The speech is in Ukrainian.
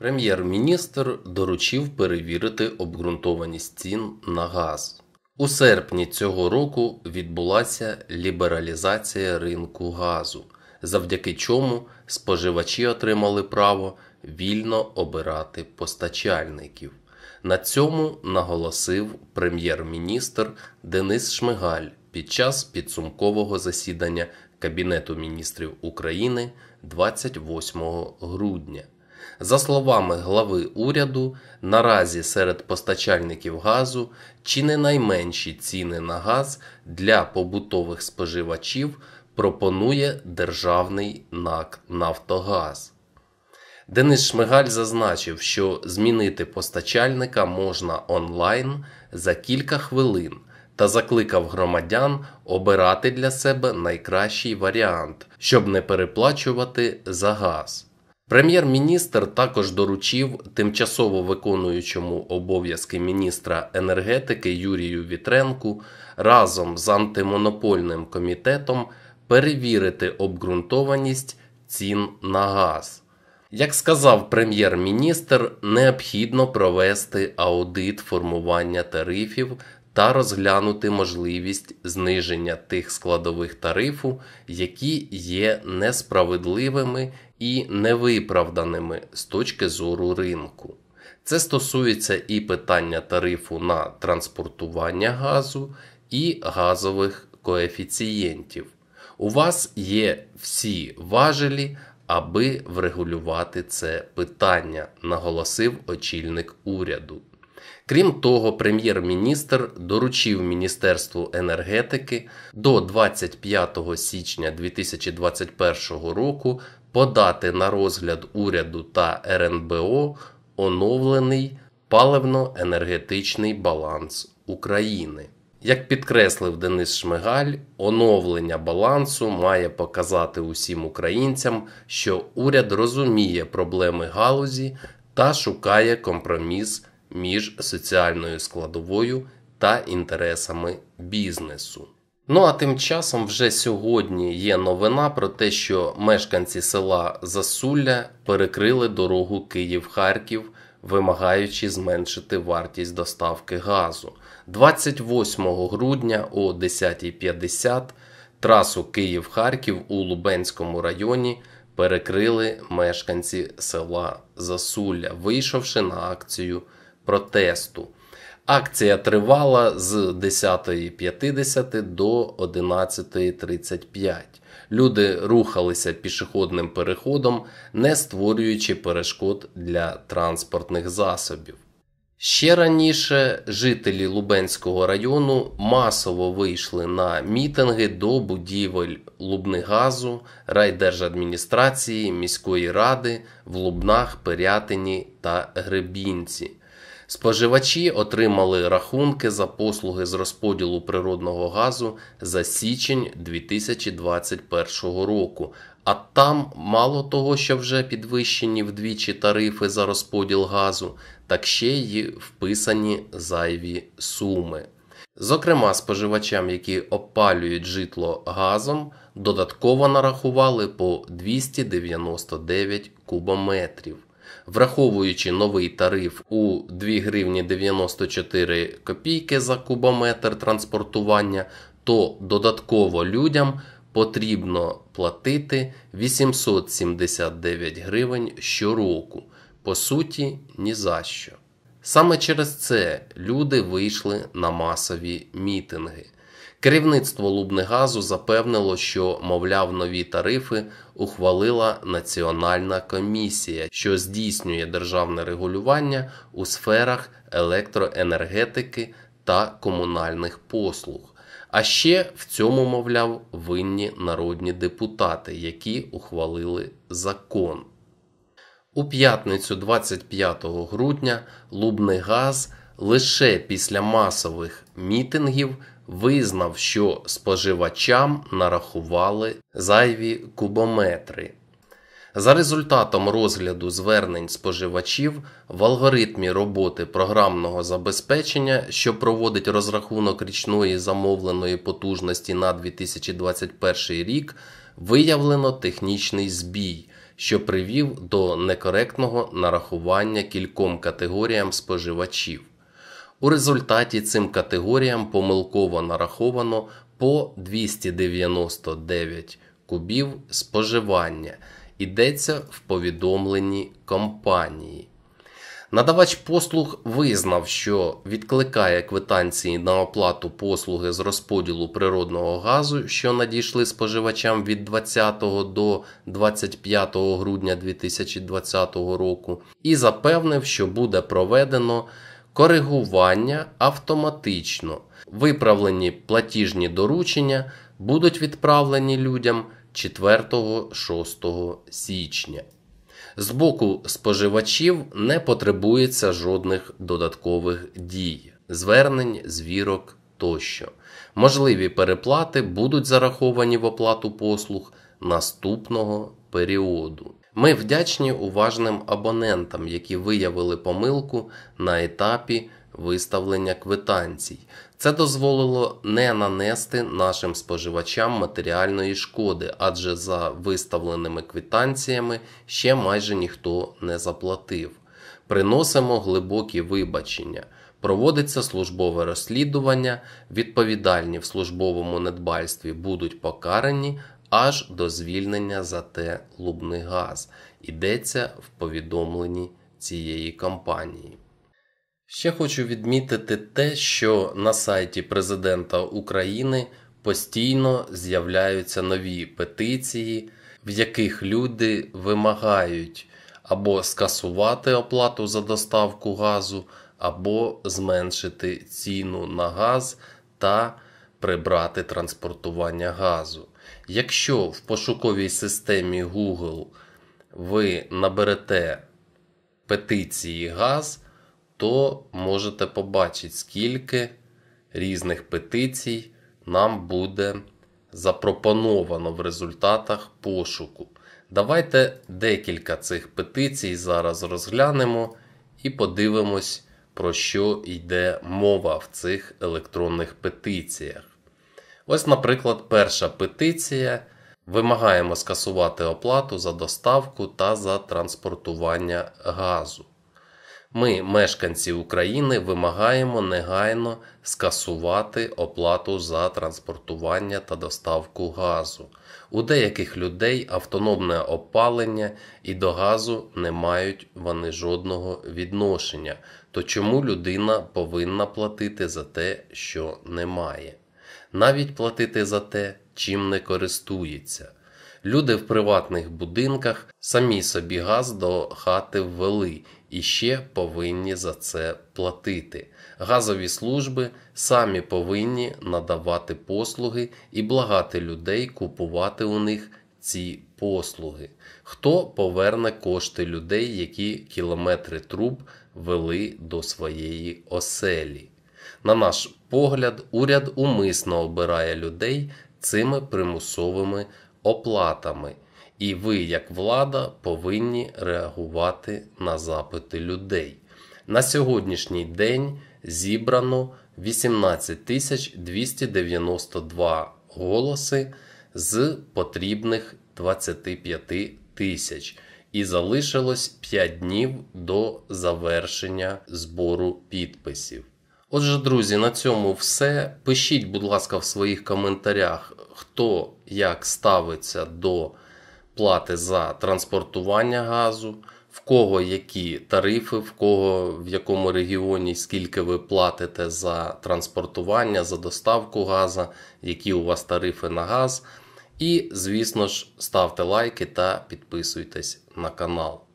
Прем'єр-міністр доручив перевірити обґрунтованість цін на газ. У серпні цього року відбулася лібералізація ринку газу, завдяки чому споживачі отримали право вільно обирати постачальників. На цьому наголосив прем'єр-міністр Денис Шмигаль під час підсумкового засідання Кабінету міністрів України 28 грудня. За словами глави уряду, наразі серед постачальників газу чи не найменші ціни на газ для побутових споживачів пропонує державний НАК Нафтогаз. Денис Шмигаль зазначив, що змінити постачальника можна онлайн за кілька хвилин та закликав громадян обирати для себе найкращий варіант, щоб не переплачувати за газ. Прем'єр-міністр також доручив тимчасово виконуючому обов'язки міністра енергетики Юрію Вітренку разом з антимонопольним комітетом перевірити обґрунтованість цін на газ. Як сказав прем'єр-міністр, необхідно провести аудит формування тарифів та розглянути можливість зниження тих складових тарифу, які є несправедливими і невиправданими з точки зору ринку. Це стосується і питання тарифу на транспортування газу і газових коефіцієнтів. У вас є всі важелі, аби врегулювати це питання, наголосив очільник уряду. Крім того, прем'єр-міністр доручив Міністерству енергетики до 25 січня 2021 року подати на розгляд уряду та РНБО оновлений паливно-енергетичний баланс України. Як підкреслив Денис Шмигаль, оновлення балансу має показати усім українцям, що уряд розуміє проблеми галузі та шукає компроміс між соціальною складовою та інтересами бізнесу. Ну а тим часом вже сьогодні є новина про те, що мешканці села Засулля перекрили дорогу Київ-Харків, вимагаючи зменшити вартість доставки газу. 28 грудня о 10.50 трасу Київ-Харків у Лубенському районі перекрили мешканці села Засулля, вийшовши на акцію протесту. Акція тривала з 10.50 до 11.35. Люди рухалися пішохідним переходом, не створюючи перешкод для транспортних засобів. Ще раніше жителі Лубенського району масово вийшли на мітинги до будівель Лубнигазу, райдержадміністрації, міської ради в Лубнах, Перятині та Гребінці. Споживачі отримали рахунки за послуги з розподілу природного газу за січень 2021 року. А там мало того, що вже підвищені вдвічі тарифи за розподіл газу, так ще й вписані зайві суми. Зокрема, споживачам, які опалюють житло газом, додатково нарахували по 299 кубометрів. Враховуючи новий тариф у 2 гривні 94 копійки за кубометр транспортування, то додатково людям потрібно платити 879 гривень щороку. По суті, ні за що. Саме через це люди вийшли на масові мітинги. Керівництво Лубнегазу запевнило, що, мовляв, нові тарифи ухвалила Національна комісія, що здійснює державне регулювання у сферах електроенергетики та комунальних послуг. А ще в цьому, мовляв, винні народні депутати, які ухвалили закон. У п'ятницю 25 грудня Лубний газ лише після масових мітингів визнав, що споживачам нарахували зайві кубометри. За результатом розгляду звернень споживачів в алгоритмі роботи програмного забезпечення, що проводить розрахунок річної замовленої потужності на 2021 рік, виявлено технічний збій, що привів до некоректного нарахування кільком категоріям споживачів. У результаті цим категоріям помилково нараховано по 299 кубів споживання, йдеться в повідомленні компанії. Надавач послуг визнав, що відкликає квитанції на оплату послуги з розподілу природного газу, що надійшли споживачам від 20 до 25 грудня 2020 року, і запевнив, що буде проведено коригування автоматично. Виправлені платіжні доручення будуть відправлені людям 4-6 січня. З боку споживачів не потребується жодних додаткових дій, звернень, звірок тощо. Можливі переплати будуть зараховані в оплату послуг наступного періоду. Ми вдячні уважним абонентам, які виявили помилку на етапі виставлення квитанцій. Це дозволило не нанести нашим споживачам матеріальної шкоди, адже за виставленими квитанціями ще майже ніхто не заплатив. Приносимо глибокі вибачення. Проводиться службове розслідування, відповідальні в службовому недбальстві будуть покарані, аж до звільнення за те лубний газ, йдеться в повідомленні цієї кампанії. Ще хочу відмітити те, що на сайті Президента України постійно з'являються нові петиції, в яких люди вимагають або скасувати оплату за доставку газу, або зменшити ціну на газ та прибрати транспортування газу. Якщо в пошуковій системі Google ви наберете петиції газ, то можете побачити, скільки різних петицій нам буде запропоновано в результатах пошуку. Давайте декілька цих петицій зараз розглянемо і подивимось, про що йде мова в цих електронних петиціях. Ось, наприклад, перша петиція. Вимагаємо скасувати оплату за доставку та за транспортування газу. Ми, мешканці України, вимагаємо негайно скасувати оплату за транспортування та доставку газу. У деяких людей автономне опалення і до газу не мають вони жодного відношення. То чому людина повинна платити за те, що немає? навіть платити за те, чим не користується. Люди в приватних будинках самі собі газ до хати ввели і ще повинні за це платити. Газові служби самі повинні надавати послуги і благати людей купувати у них ці послуги. Хто поверне кошти людей, які кілометри труб вели до своєї оселі? На наш погляд, уряд умисно обирає людей цими примусовими оплатами, і ви, як влада, повинні реагувати на запити людей. На сьогоднішній день зібрано 18 292 голоси з потрібних 25 тисяч. І залишилось 5 днів до завершення збору підписів. Отже, друзі, на цьому все. Пишіть, будь ласка, в своїх коментарях, хто як ставиться до плати за транспортування газу, в кого які тарифи, в кого в якому регіоні, скільки ви платите за транспортування, за доставку газу, які у вас тарифи на газ. І, звісно ж, ставте лайки та підписуйтесь на канал.